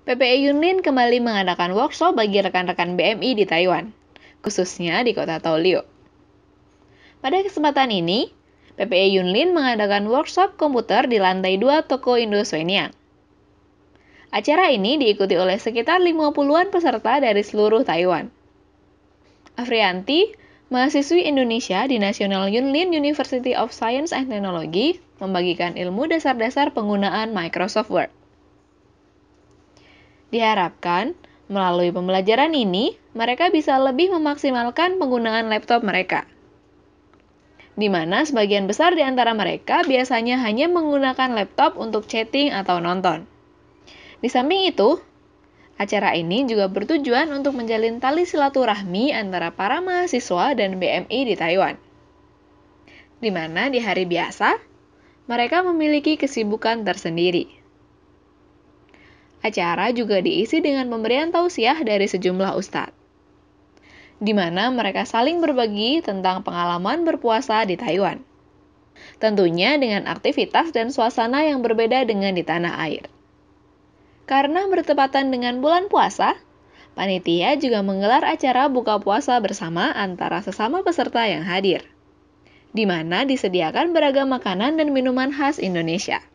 PPI e Yunlin kembali mengadakan workshop bagi rekan-rekan BMI di Taiwan, khususnya di kota Taolio. Pada kesempatan ini, PPI e Yunlin mengadakan workshop komputer di lantai 2 toko Indosuenia. Acara ini diikuti oleh sekitar 50-an peserta dari seluruh Taiwan. Afrianti, mahasiswi Indonesia di National Yunlin University of Science and Technology, membagikan ilmu dasar-dasar penggunaan Microsoft Word. Diharapkan, melalui pembelajaran ini, mereka bisa lebih memaksimalkan penggunaan laptop mereka. Di mana sebagian besar di antara mereka biasanya hanya menggunakan laptop untuk chatting atau nonton. Di samping itu, Acara ini juga bertujuan untuk menjalin tali silaturahmi antara para mahasiswa dan BMI di Taiwan. Di mana di hari biasa, mereka memiliki kesibukan tersendiri. Acara juga diisi dengan pemberian tausiah dari sejumlah ustadz, di mana mereka saling berbagi tentang pengalaman berpuasa di Taiwan. Tentunya dengan aktivitas dan suasana yang berbeda dengan di tanah air. Karena bertepatan dengan bulan puasa, panitia juga menggelar acara buka puasa bersama antara sesama peserta yang hadir di mana disediakan beragam makanan dan minuman khas Indonesia.